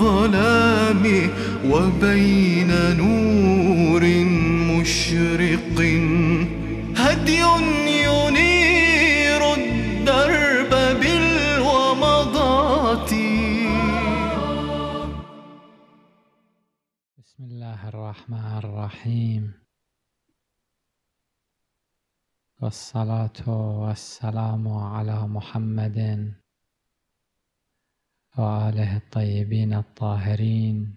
الظلام وبين نور مشرق هدي ينير الدرب بالومضات بسم الله الرحمن الرحيم والصلاة والسلام على محمد وآله الطيبين الطاهرين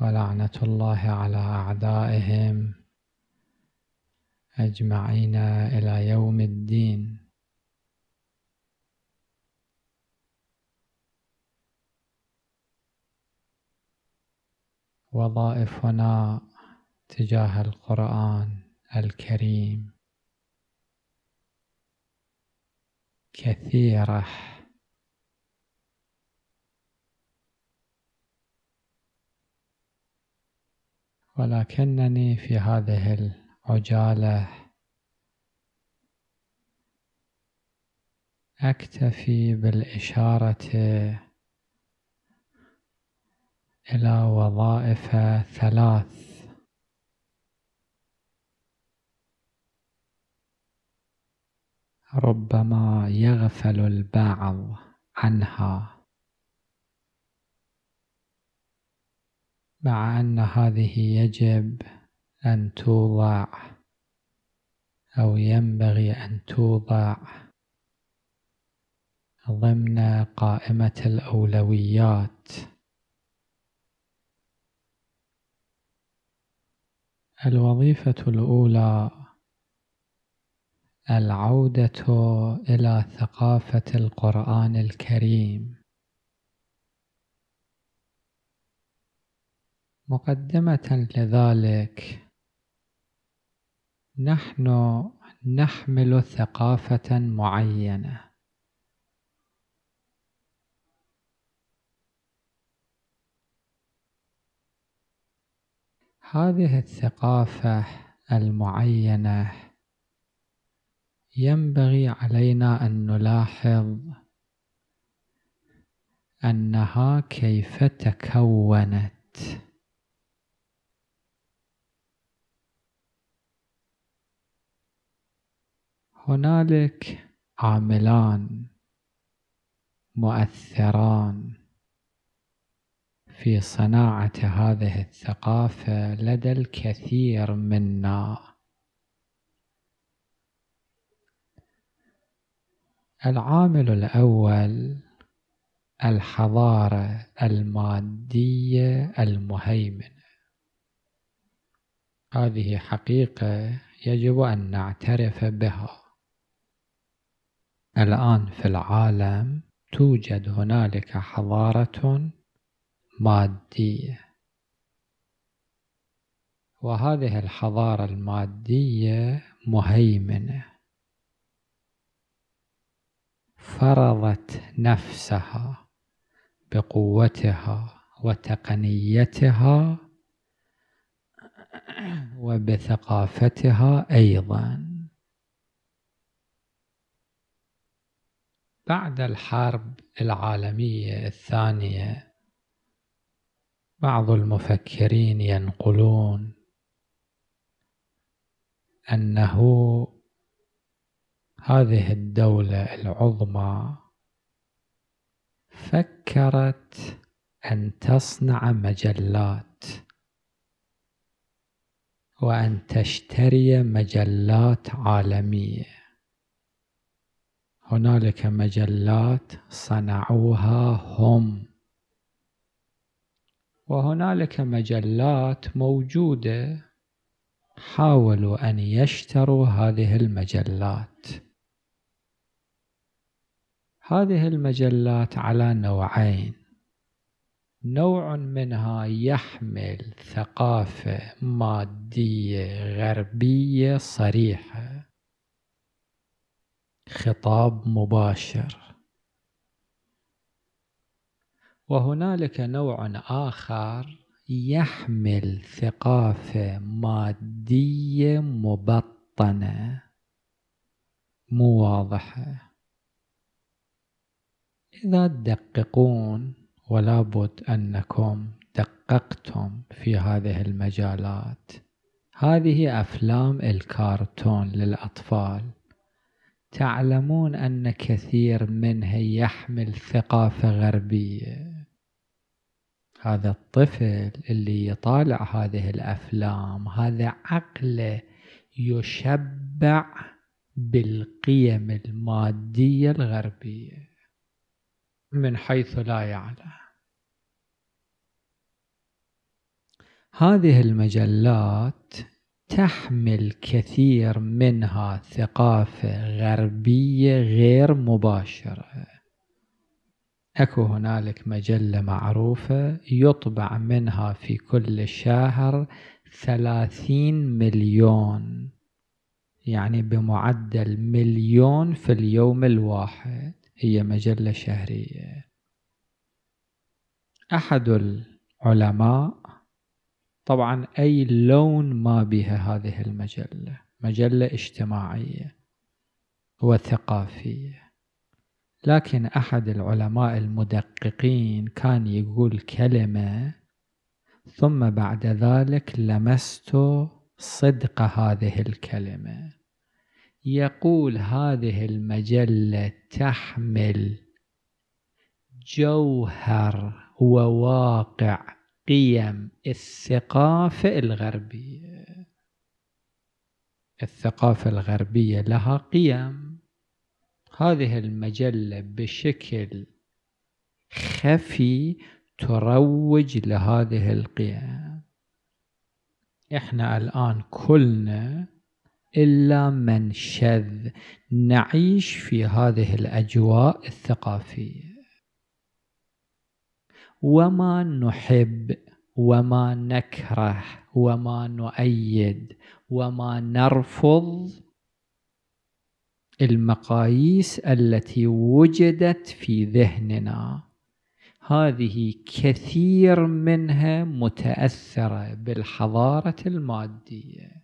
ولعنة الله على أعدائهم أجمعين إلى يوم الدين وظائفنا تجاه القرآن الكريم كثيرة ولكنني في هذه العجالة أكتفي بالإشارة إلى وظائف ثلاث ربما يغفل البعض عنها مع أن هذه يجب أن توضع أو ينبغي أن توضع ضمن قائمة الأولويات الوظيفة الأولى العودة إلى ثقافة القرآن الكريم مقدمة لذلك نحن نحمل ثقافة معينة هذه الثقافة المعينة ينبغي علينا أن نلاحظ أنها كيف تكونت هنالك عاملان مؤثران في صناعة هذه الثقافة لدى الكثير منا العامل الأول الحضارة المادية المهيمنة هذه حقيقة يجب أن نعترف بها الآن في العالم توجد هنالك حضارة مادية وهذه الحضارة المادية مهيمنة فرضت نفسها بقوتها وتقنيتها وبثقافتها ايضا بعد الحرب العالميه الثانيه بعض المفكرين ينقلون انه هذه الدولة العظمى فكرت أن تصنع مجلات وأن تشتري مجلات عالمية هنالك مجلات صنعوها هم وهنالك مجلات موجودة حاولوا أن يشتروا هذه المجلات هذه المجلات على نوعين نوع منها يحمل ثقافة مادية غربية صريحة خطاب مباشر وهنالك نوع آخر يحمل ثقافة مادية مبطنة مو واضحة إذا تدققون ولابد أنكم دققتم في هذه المجالات هذه أفلام الكارتون للأطفال تعلمون أن كثير منها يحمل ثقافة غربية هذا الطفل اللي يطالع هذه الأفلام هذا عقله يشبع بالقيم المادية الغربية من حيث لا يعلم هذه المجلات تحمل كثير منها ثقافة غربية غير مباشرة أكو هنالك مجلة معروفة يطبع منها في كل شهر ثلاثين مليون يعني بمعدل مليون في اليوم الواحد هي مجلة شهرية أحد العلماء طبعا أي لون ما بها هذه المجلة مجلة اجتماعية وثقافية لكن أحد العلماء المدققين كان يقول كلمة ثم بعد ذلك لمست صدق هذه الكلمه يقول هذه المجلة تحمل جوهر وواقع قيم الثقافة الغربية الثقافة الغربية لها قيم هذه المجلة بشكل خفي تروج لهذه القيم احنا الآن كلنا إلا من شذ نعيش في هذه الأجواء الثقافية وما نحب وما نكره وما نؤيد وما نرفض المقاييس التي وجدت في ذهننا هذه كثير منها متاثره بالحضاره الماديه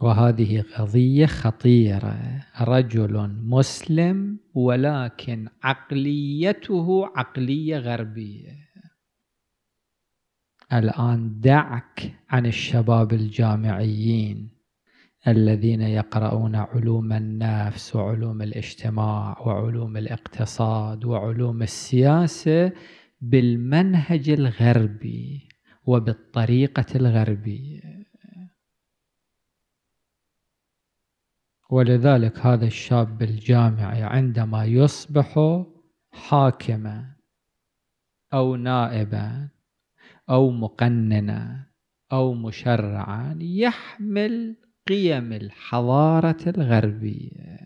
وهذه قضية خطيرة رجل مسلم ولكن عقليته عقلية غربية الآن دعك عن الشباب الجامعيين الذين يقرؤون علوم النفس وعلوم الاجتماع وعلوم الاقتصاد وعلوم السياسة بالمنهج الغربي وبالطريقة الغربية ولذلك هذا الشاب الجامعي عندما يصبح حاكما أو نائبا أو مقننا أو مشرعا يحمل قيم الحضارة الغربية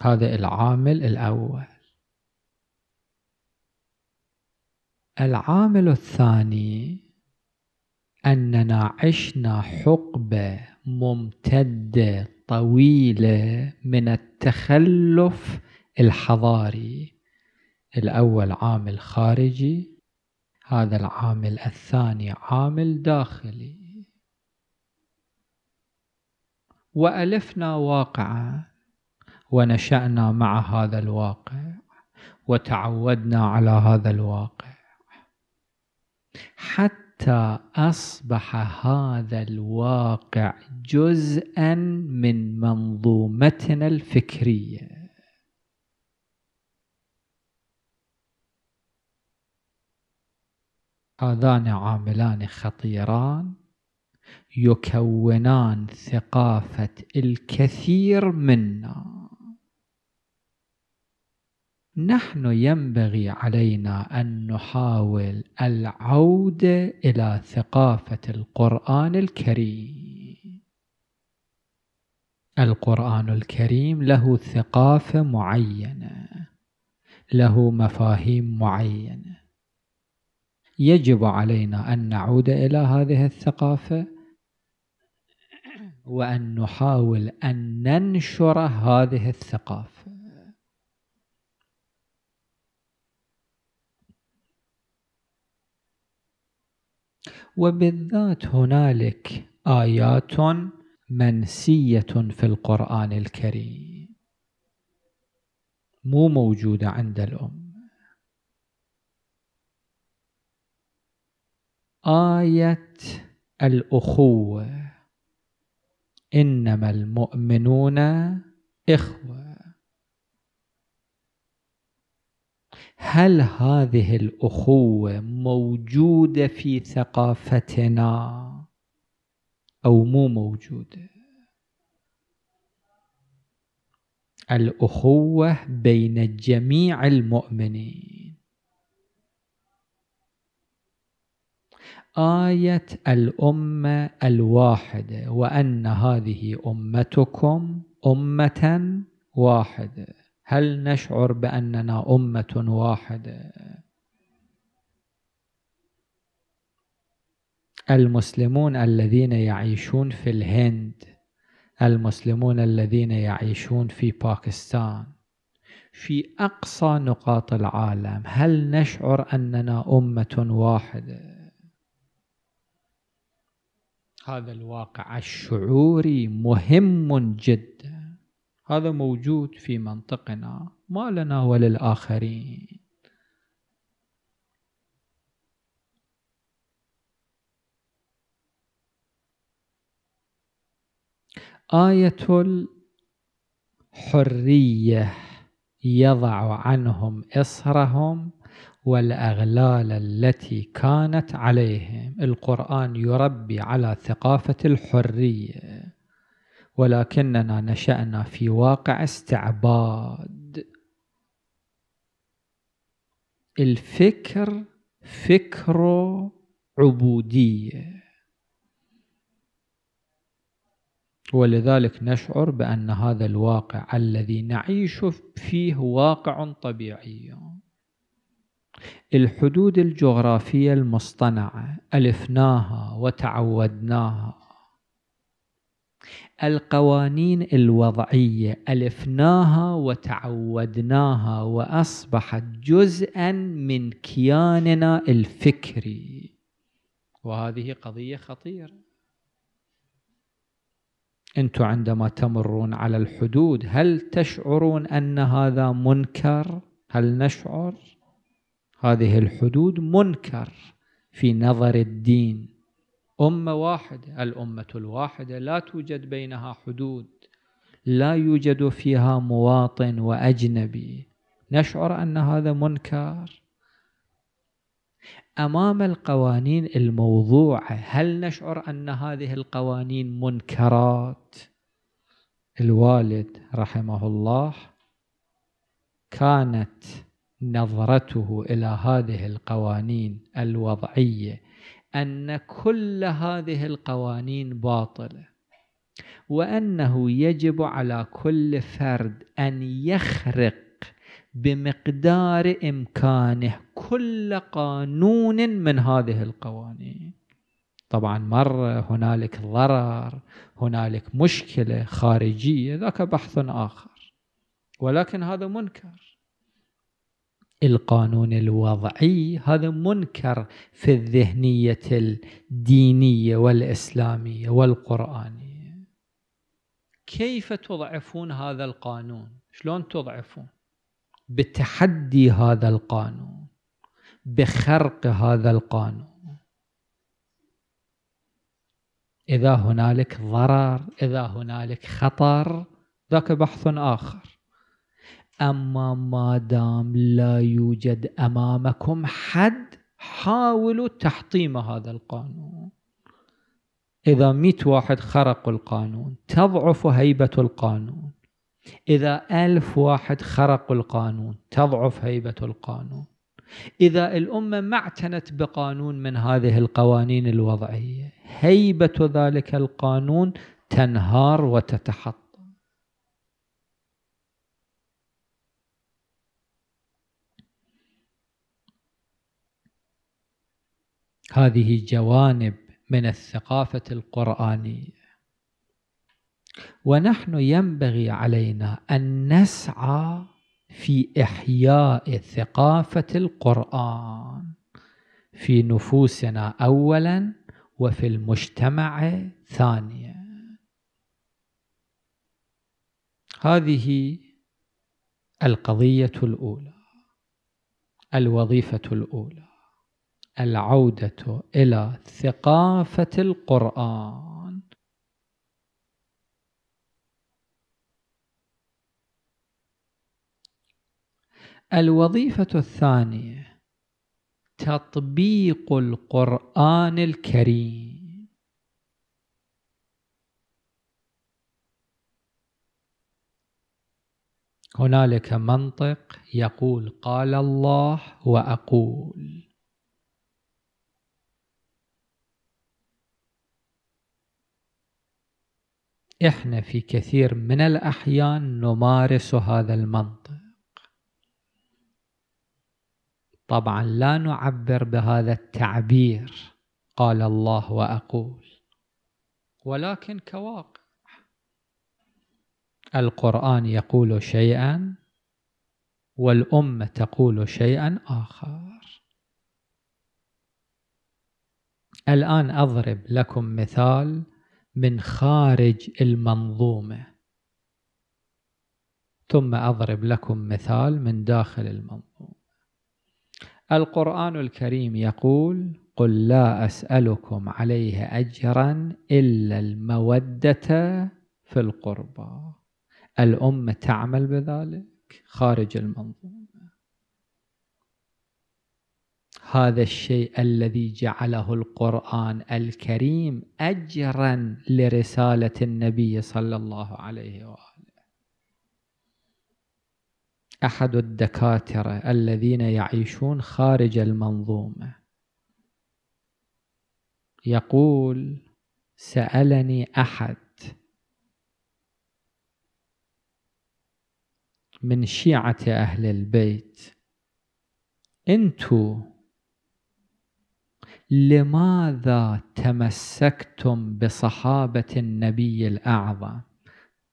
هذا العامل الأول العامل الثاني أننا عشنا حقبة ممتدة طويلة من التخلف الحضاري الأول عامل خارجي هذا العامل الثاني عامل داخلي وألفنا واقعا ونشأنا مع هذا الواقع وتعودنا على هذا الواقع حتى حتى اصبح هذا الواقع جزءا من منظومتنا الفكريه هذان عاملان خطيران يكونان ثقافه الكثير منا نحن ينبغي علينا أن نحاول العودة إلى ثقافة القرآن الكريم القرآن الكريم له ثقافة معينة له مفاهيم معينة يجب علينا أن نعود إلى هذه الثقافة وأن نحاول أن ننشر هذه الثقافة وبالذات هنالك آيات منسية في القرآن الكريم مو موجودة عند الأمة آية الأخوة إنما المؤمنون إخوة هل هذه الأخوة موجودة في ثقافتنا أو مو موجودة الأخوة بين جميع المؤمنين آية الأمة الواحدة وأن هذه أمتكم أمة واحدة هل نشعر باننا امه واحده المسلمون الذين يعيشون في الهند المسلمون الذين يعيشون في باكستان في اقصى نقاط العالم هل نشعر اننا امه واحده هذا الواقع الشعوري مهم جدا هذا موجود في منطقنا ما لنا وللآخرين آية الحرية يضع عنهم إصرهم والأغلال التي كانت عليهم القرآن يربي على ثقافة الحرية ولكننا نشأنا في واقع استعباد الفكر فكره عبودية ولذلك نشعر بأن هذا الواقع الذي نعيش فيه واقع طبيعي الحدود الجغرافية المصطنعة ألفناها وتعودناها القوانين الوضعية ألفناها وتعودناها وأصبحت جزءا من كياننا الفكري وهذه قضية خطيرة أنتم عندما تمرون على الحدود هل تشعرون أن هذا منكر؟ هل نشعر؟ هذه الحدود منكر في نظر الدين أمة واحدة الأمة الواحدة لا توجد بينها حدود لا يوجد فيها مواطن وأجنبي نشعر أن هذا منكر أمام القوانين الموضوعة هل نشعر أن هذه القوانين منكرات؟ الوالد رحمه الله كانت نظرته إلى هذه القوانين الوضعية أن كل هذه القوانين باطلة وأنه يجب على كل فرد أن يخرق بمقدار إمكانه كل قانون من هذه القوانين طبعا مرة هنالك ضرر هنالك مشكلة خارجية ذاك بحث آخر ولكن هذا منكر القانون الوضعي هذا منكر في الذهنية الدينية والإسلامية والقرآنية كيف تضعفون هذا القانون؟ شلون تضعفون؟ بتحدي هذا القانون بخرق هذا القانون إذا هنالك ضرر إذا هنالك خطر ذاك بحث آخر أما ما دام لا يوجد أمامكم حد حاولوا تحطيم هذا القانون إذا مئة واحد خرقوا القانون تضعف هيبة القانون إذا ألف واحد خرقوا القانون تضعف هيبة القانون إذا الأمة ما اعتنت بقانون من هذه القوانين الوضعية هيبة ذلك القانون تنهار وتتحطم هذه جوانب من الثقافة القرآنية ونحن ينبغي علينا أن نسعى في إحياء ثقافة القرآن في نفوسنا أولا وفي المجتمع ثانيا هذه القضية الأولى الوظيفة الأولى العودة إلى ثقافة القرآن الوظيفة الثانية تطبيق القرآن الكريم هنالك منطق يقول قال الله وأقول إحنا في كثير من الأحيان نمارس هذا المنطق طبعا لا نعبر بهذا التعبير قال الله وأقول ولكن كواقع القرآن يقول شيئا والأمة تقول شيئا آخر الآن أضرب لكم مثال من خارج المنظومة ثم أضرب لكم مثال من داخل المنظومة القرآن الكريم يقول قل لا أسألكم عليه أجرا إلا المودة في القربى الأمة تعمل بذلك خارج المنظومة هذا الشيء الذي جعله القرآن الكريم أجرا لرسالة النبي صلى الله عليه وآله أحد الدكاترة الذين يعيشون خارج المنظومة يقول سألني أحد من شيعة أهل البيت أنتم لماذا تمسكتم بصحابة النبي الأعظم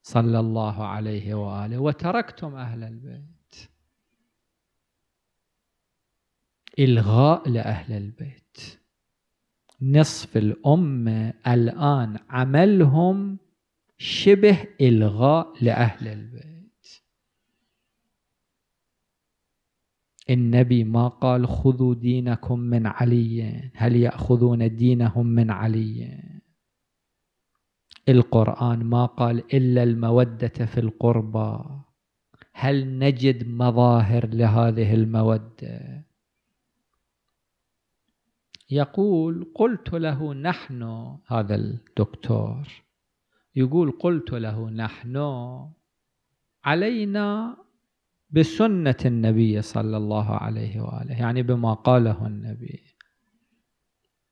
صلى الله عليه وآله وتركتم أهل البيت إلغاء لأهل البيت نصف الأمة الآن عملهم شبه إلغاء لأهل البيت النبي ما قال خذوا دينكم من علي هل يأخذون دينهم من علي القرآن ما قال إلا المودة في القربى هل نجد مظاهر لهذه المودة يقول قلت له نحن هذا الدكتور يقول قلت له نحن علينا بسنة النبي صلى الله عليه وآله يعني بما قاله النبي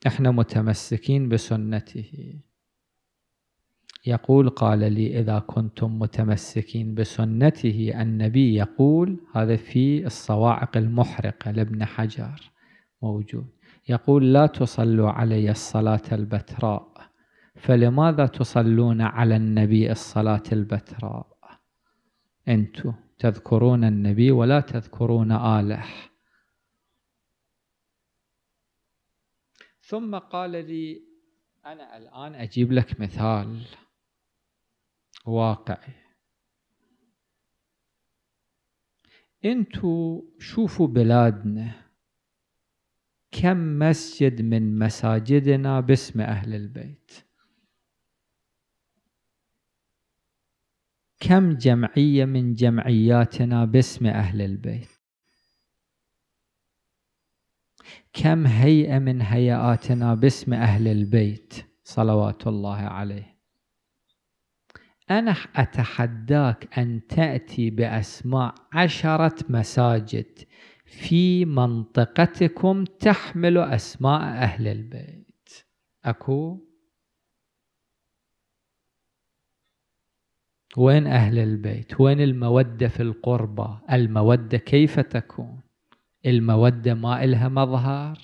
احنا متمسكين بسنته يقول قال لي إذا كنتم متمسكين بسنته النبي يقول هذا في الصواعق المحرقة لابن حجر موجود يقول لا تصلوا علي الصلاة البتراء فلماذا تصلون على النبي الصلاة البتراء أنتم تذكرون النبي ولا تذكرون آله ثم قال لي أنا الآن أجيب لك مثال واقعي انتوا شوفوا بلادنا كم مسجد من مساجدنا باسم أهل البيت كم جمعية من جمعياتنا باسم أهل البيت كم هيئة من هيئاتنا باسم أهل البيت صلوات الله عليه أنا أتحداك أن تأتي بأسماء عشرة مساجد في منطقتكم تحمل أسماء أهل البيت أكو؟ وين أهل البيت وين المودة في القربة المودة كيف تكون المودة ما إلها مظهر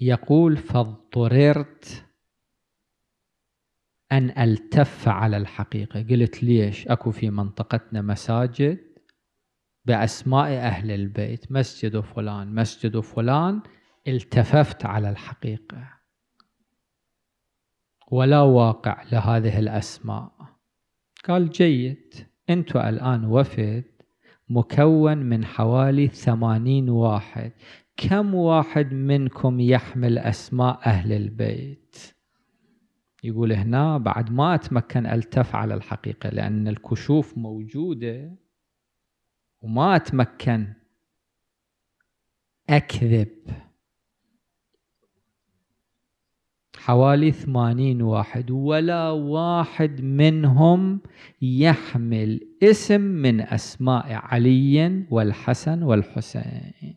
يقول فاضطررت أن ألتف على الحقيقة قلت ليش أكو في منطقتنا مساجد بأسماء أهل البيت مسجد فلان مسجد فلان التففت على الحقيقة ولا واقع لهذه الأسماء قال جيد أنت الآن وفد مكون من حوالي ثمانين واحد كم واحد منكم يحمل أسماء أهل البيت يقول هنا بعد ما أتمكن ألتف على الحقيقة لأن الكشوف موجودة وما أتمكن أكذب حوالي ثمانين واحد ولا واحد منهم يحمل اسم من أسماء علي والحسن والحسين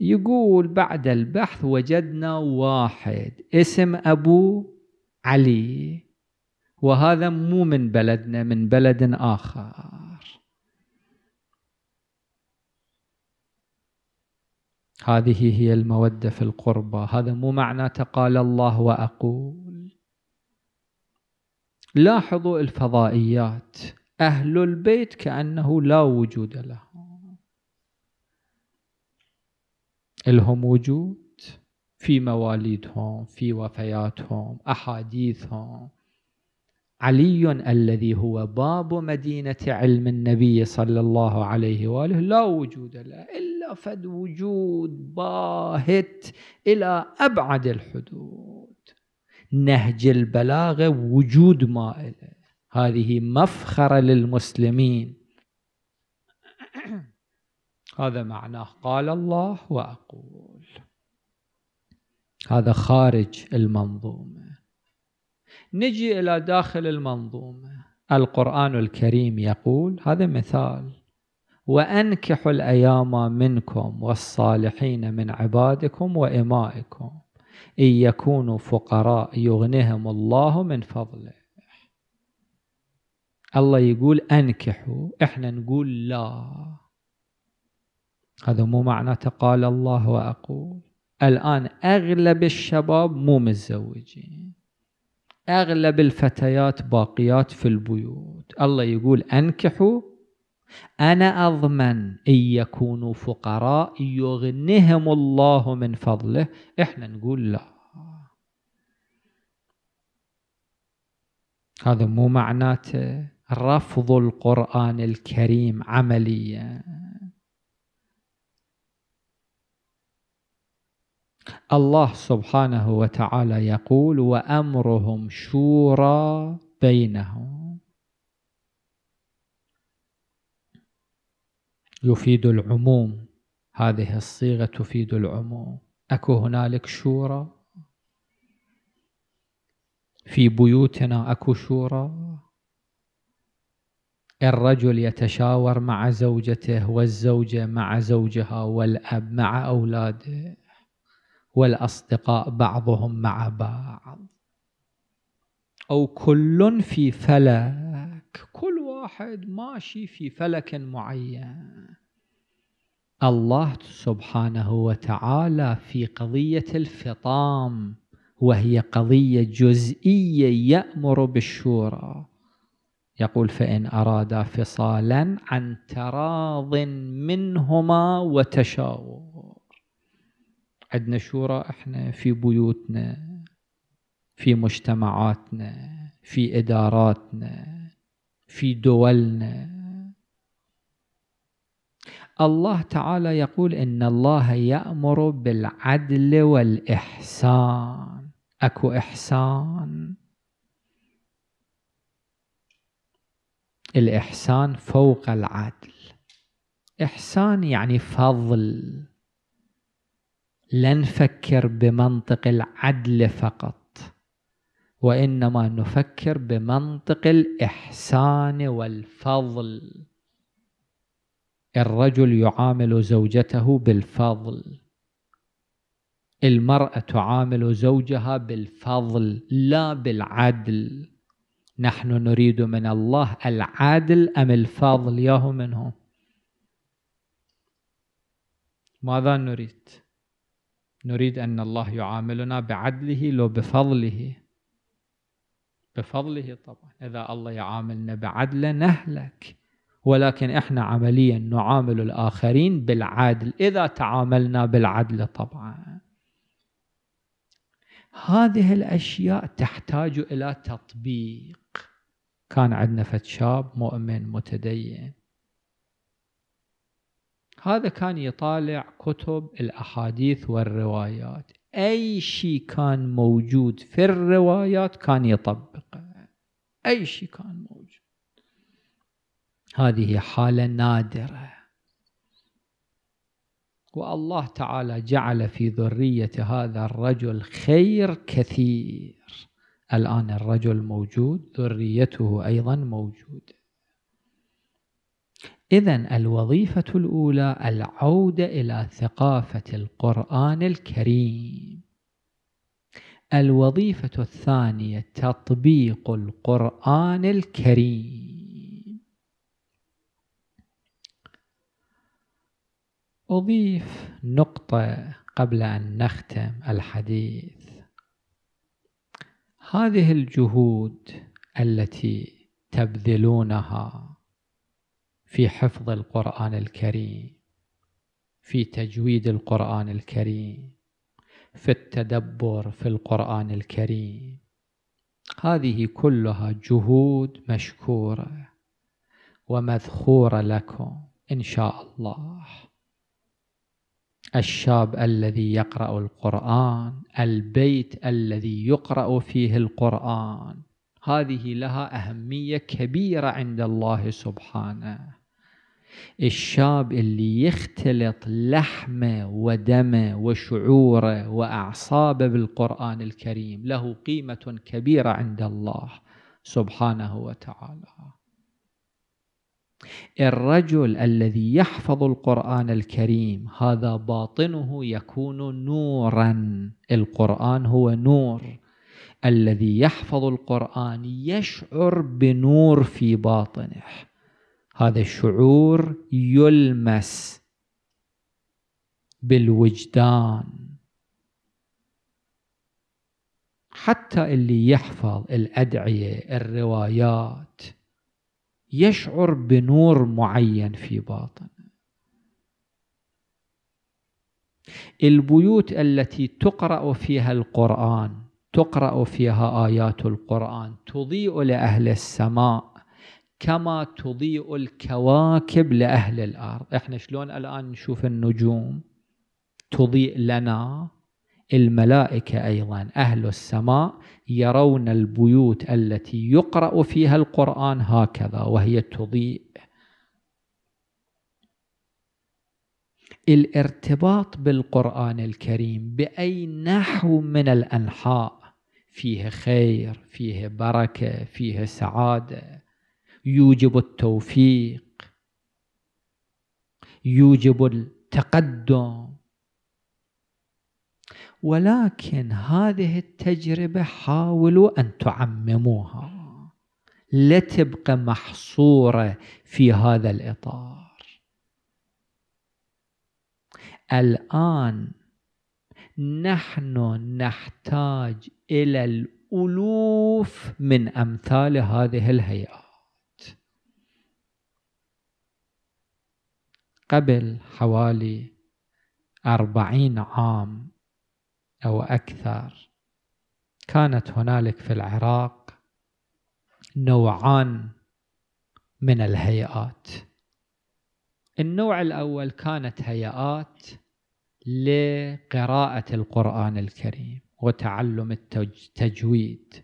يقول بعد البحث وجدنا واحد اسم أبو علي وهذا مو من بلدنا من بلد آخر هذه هي المودة في القربى هذا مو معنى تقال الله وأقول لاحظوا الفضائيات أهل البيت كأنه لا وجود لهم الهم وجود في مواليدهم في وفياتهم أحاديثهم علي الذي هو باب مدينة علم النبي صلى الله عليه وآله لا وجود له فد وجود باهت إلى أبعد الحدود نهج البلاغة وجود ما إله هذه مفخرة للمسلمين هذا معناه قال الله وأقول هذا خارج المنظومة نجي إلى داخل المنظومة القرآن الكريم يقول هذا مثال وأنكحوا الأيام منكم والصالحين من عبادكم وإمائكم إن يكونوا فقراء يغنهم الله من فضله الله يقول أنكحوا إحنا نقول لا هذا مو معناته قال الله وأقول الآن أغلب الشباب مو متزوجين أغلب الفتيات باقيات في البيوت الله يقول أنكحوا أنا أضمن إن يكونوا فقراء يغنهم الله من فضله إحنا نقول لا هذا مو معناته رفض القرآن الكريم عمليا الله سبحانه وتعالى يقول وأمرهم شورى بينهم يفيد العموم هذه الصيغة تفيد العموم أكو هنالك شورى في بيوتنا أكو شورى الرجل يتشاور مع زوجته والزوجة مع زوجها والأب مع أولاده والأصدقاء بعضهم مع بعض أو كل في فلا كل واحد ماشي في فلك معين الله سبحانه وتعالى في قضية الفطام وهي قضية جزئية يأمر بالشورى يقول فإن أرادا فصالا عن تراض منهما وتشاور عندنا شورى احنا في بيوتنا في مجتمعاتنا في إداراتنا في دولنا الله تعالى يقول إن الله يأمر بالعدل والإحسان أكو إحسان الإحسان فوق العدل إحسان يعني فضل لا نفكر بمنطق العدل فقط وإنما نفكر بمنطق الإحسان والفضل الرجل يعامل زوجته بالفضل المرأة تعامل زوجها بالفضل لا بالعدل نحن نريد من الله العدل أم الفضل ياه منه ماذا نريد؟ نريد أن الله يعاملنا بعدله لو بفضله بفضله طبعا إذا الله يعاملنا بعدل نهلك ولكن احنا عمليا نعامل الآخرين بالعدل إذا تعاملنا بالعدل طبعا هذه الأشياء تحتاج إلى تطبيق كان عندنا فتشاب مؤمن متدين هذا كان يطالع كتب الأحاديث والروايات أي شيء كان موجود في الروايات كان يطبقه أي شيء كان موجود هذه حالة نادرة والله تعالى جعل في ذرية هذا الرجل خير كثير الآن الرجل موجود ذريته أيضا موجودة إذا الوظيفة الأولى العودة إلى ثقافة القرآن الكريم. الوظيفة الثانية تطبيق القرآن الكريم. أضيف نقطة قبل أن نختم الحديث. هذه الجهود التي تبذلونها في حفظ القرآن الكريم في تجويد القرآن الكريم في التدبر في القرآن الكريم هذه كلها جهود مشكورة ومذخورة لكم إن شاء الله الشاب الذي يقرأ القرآن البيت الذي يقرأ فيه القرآن هذه لها أهمية كبيرة عند الله سبحانه الشاب اللي يختلط لحمه ودمه وشعوره وأعصابه بالقرآن الكريم له قيمة كبيرة عند الله سبحانه وتعالى الرجل الذي يحفظ القرآن الكريم هذا باطنه يكون نورا القرآن هو نور الذي يحفظ القرآن يشعر بنور في باطنه هذا الشعور يلمس بالوجدان حتى اللي يحفظ الأدعية الروايات يشعر بنور معين في باطنه البيوت التي تقرأ فيها القرآن تقرأ فيها آيات القرآن تضيء لأهل السماء كما تضيء الكواكب لأهل الأرض احنا شلون الآن نشوف النجوم تضيء لنا الملائكة أيضا أهل السماء يرون البيوت التي يقرأ فيها القرآن هكذا وهي تضيء الارتباط بالقرآن الكريم بأي نحو من الأنحاء فيها خير فيها بركة فيها سعادة يوجب التوفيق يوجب التقدم ولكن هذه التجربة حاولوا أن تعمموها لا تبقى محصورة في هذا الإطار الآن نحن نحتاج إلى الألوف من أمثال هذه الهيئات قبل حوالي أربعين عام أو أكثر كانت هنالك في العراق نوعان من الهيئات النوع الأول كانت هيئات لقراءة القرآن الكريم وتعلم التجويد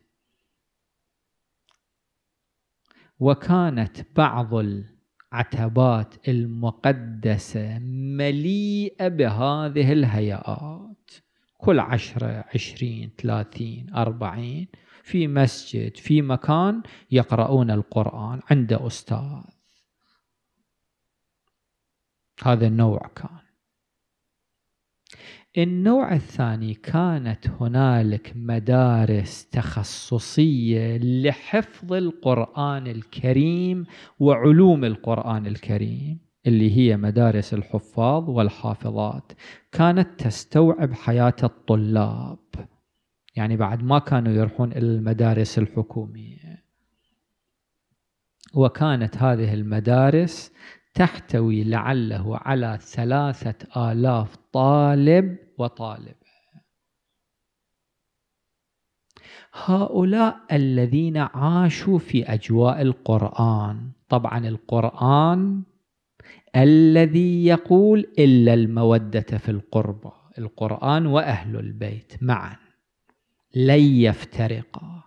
وكانت بعض العتبات المقدسة مليئة بهذه الهيئات كل عشرة عشرين ثلاثين أربعين في مسجد في مكان يقرؤون القرآن عند أستاذ هذا النوع كان النوع الثاني كانت هنالك مدارس تخصصيه لحفظ القران الكريم وعلوم القران الكريم اللي هي مدارس الحفاظ والحافظات كانت تستوعب حياه الطلاب يعني بعد ما كانوا يروحون الى المدارس الحكوميه وكانت هذه المدارس تحتوي لعله على ثلاثة آلاف طالب وطالب هؤلاء الذين عاشوا في أجواء القرآن طبعا القرآن الذي يقول إلا المودة في القربى القرآن وأهل البيت معا لن يفترقا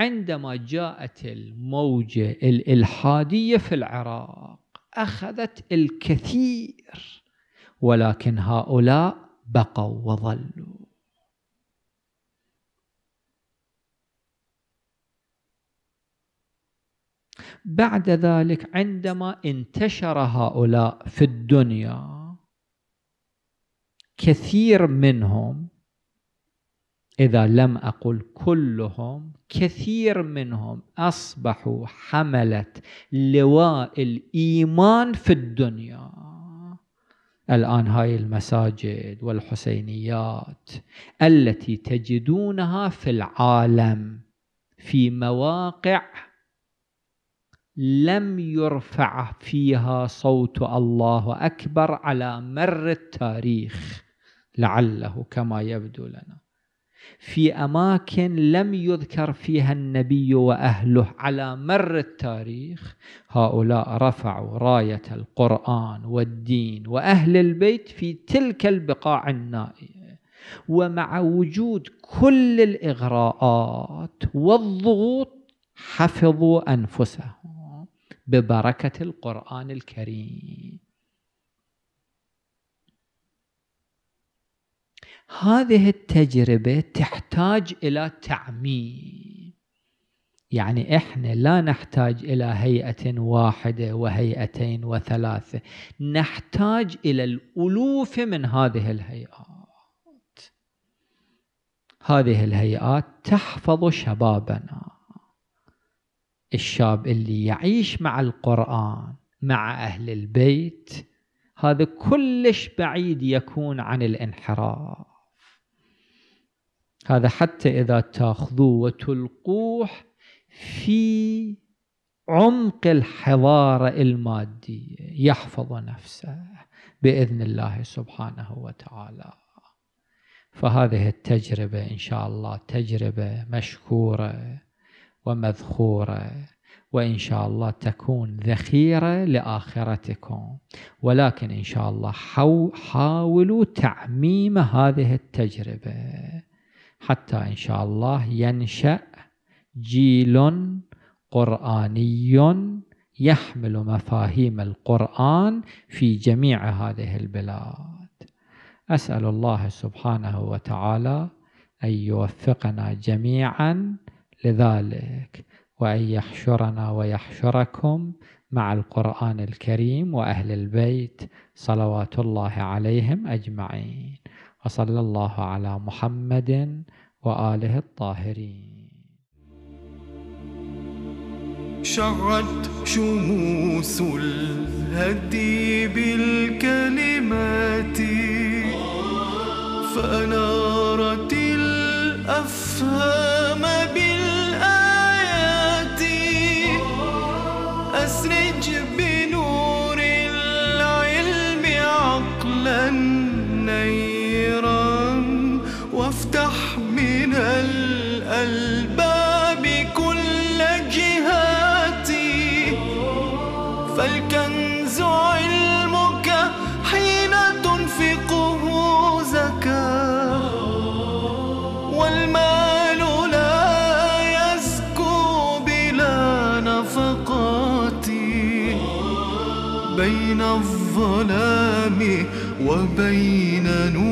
عندما جاءت الموجة الإلحادية في العراق أخذت الكثير ولكن هؤلاء بقوا وظلوا بعد ذلك عندما انتشر هؤلاء في الدنيا كثير منهم إذا لم أقل كلهم كثير منهم أصبحوا حملة لواء الإيمان في الدنيا الآن هاي المساجد والحسينيات التي تجدونها في العالم في مواقع لم يرفع فيها صوت الله أكبر على مر التاريخ لعله كما يبدو لنا في أماكن لم يذكر فيها النبي وأهله على مر التاريخ هؤلاء رفعوا راية القرآن والدين وأهل البيت في تلك البقاع النائية ومع وجود كل الإغراءات والضغوط حفظوا أنفسهم ببركة القرآن الكريم هذه التجربة تحتاج إلى تعميم يعني إحنا لا نحتاج إلى هيئة واحدة وهيئتين وثلاثة نحتاج إلى الألوف من هذه الهيئات هذه الهيئات تحفظ شبابنا الشاب اللي يعيش مع القرآن مع أهل البيت هذا كلش بعيد يكون عن الانحراف هذا حتى إذا تأخذوه وتلقوه في عمق الحضارة المادية يحفظ نفسه بإذن الله سبحانه وتعالى فهذه التجربة إن شاء الله تجربة مشكورة ومذخورة وإن شاء الله تكون ذخيرة لآخرتكم ولكن إن شاء الله حاولوا تعميم هذه التجربة حتى إن شاء الله ينشأ جيل قرآني يحمل مفاهيم القرآن في جميع هذه البلاد أسأل الله سبحانه وتعالى أن يوفقنا جميعا لذلك وأن يحشرنا ويحشركم مع القرآن الكريم وأهل البيت صلوات الله عليهم أجمعين وصلى الله على محمد وآله الطاهرين شعت شموس الهدي بالكلام وبين نور